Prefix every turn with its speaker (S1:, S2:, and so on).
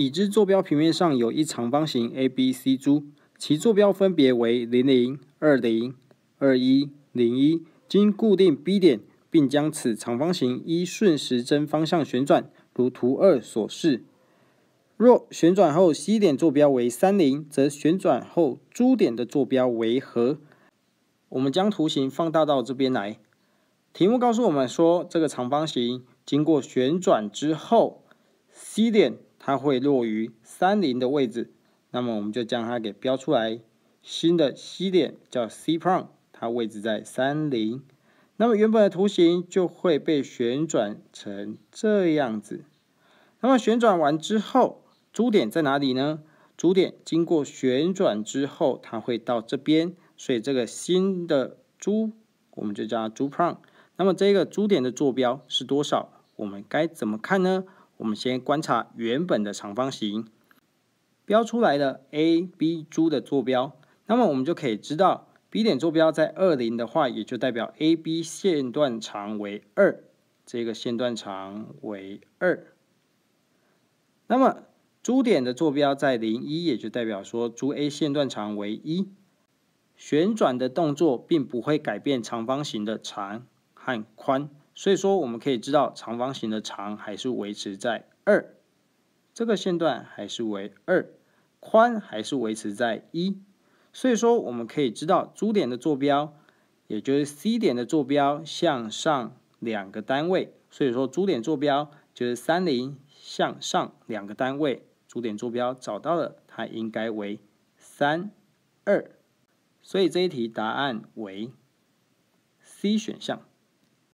S1: 已知坐标平面上有一长方形 A B C Z，其坐标分别为零零二零二一零一。经固定 B 点，并将此长方形依顺时针方向旋转，如图二所示。若旋转后 C 点坐标为三零，则旋转后珠点的坐标为何？我们将图形放大到这边来。题目告诉我们说，这个长方形经过旋转之后，C 点。它会落于三零的位置，那么我们就将它给标出来。新的 C 点叫 C prime，它位置在三零。那么原本的图形就会被旋转成这样子。那么旋转完之后，珠点在哪里呢？珠点经过旋转之后，它会到这边，所以这个新的珠我们就叫它珠 prime。那么这个珠点的坐标是多少？我们该怎么看呢？我们先观察原本的长方形，标出来的 A、B、猪的坐标，那么我们就可以知道 B 点坐标在二零的话，也就代表 AB 线段长为二，这个线段长为二。那么珠点的坐标在零一，也就代表说珠 A 线段长为一。旋转的动作并不会改变长方形的长和宽。所以说，我们可以知道长方形的长还是维持在二，这个线段还是为二，宽还是维持在一。所以说，我们可以知道珠点的坐标，也就是 C 点的坐标向上两个单位。所以说，珠点坐标就是三零，向上两个单位，珠点坐标找到了，它应该为三二。所以这一题答案为 C 选项。